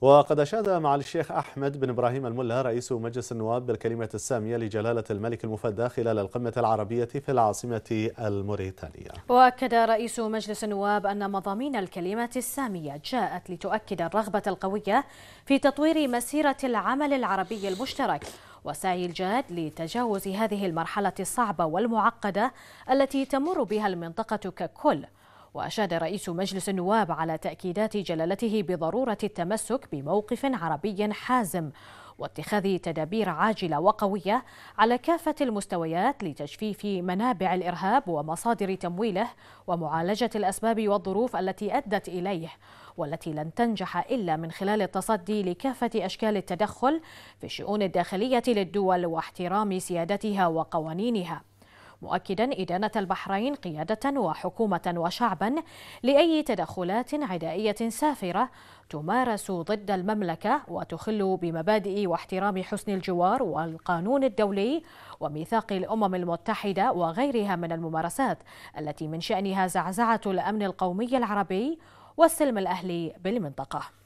وقد أشاد معالي الشيخ أحمد بن إبراهيم الملا رئيس مجلس النواب بالكلمة السامية لجلالة الملك المفدى خلال القمة العربية في العاصمة الموريتانية وأكد رئيس مجلس النواب أن مضامين الكلمة السامية جاءت لتؤكد الرغبة القوية في تطوير مسيرة العمل العربي المشترك وسعي الجاد لتجاوز هذه المرحلة الصعبة والمعقدة التي تمر بها المنطقة ككل وأشاد رئيس مجلس النواب على تأكيدات جلالته بضرورة التمسك بموقف عربي حازم واتخاذ تدابير عاجلة وقوية على كافة المستويات لتجفيف منابع الإرهاب ومصادر تمويله ومعالجة الأسباب والظروف التي أدت إليه والتي لن تنجح إلا من خلال التصدي لكافة أشكال التدخل في الشؤون الداخلية للدول واحترام سيادتها وقوانينها مؤكدا إدانة البحرين قيادة وحكومة وشعبا لأي تدخلات عدائية سافرة تمارس ضد المملكة وتخل بمبادئ واحترام حسن الجوار والقانون الدولي وميثاق الأمم المتحدة وغيرها من الممارسات التي من شأنها زعزعة الأمن القومي العربي والسلم الأهلي بالمنطقة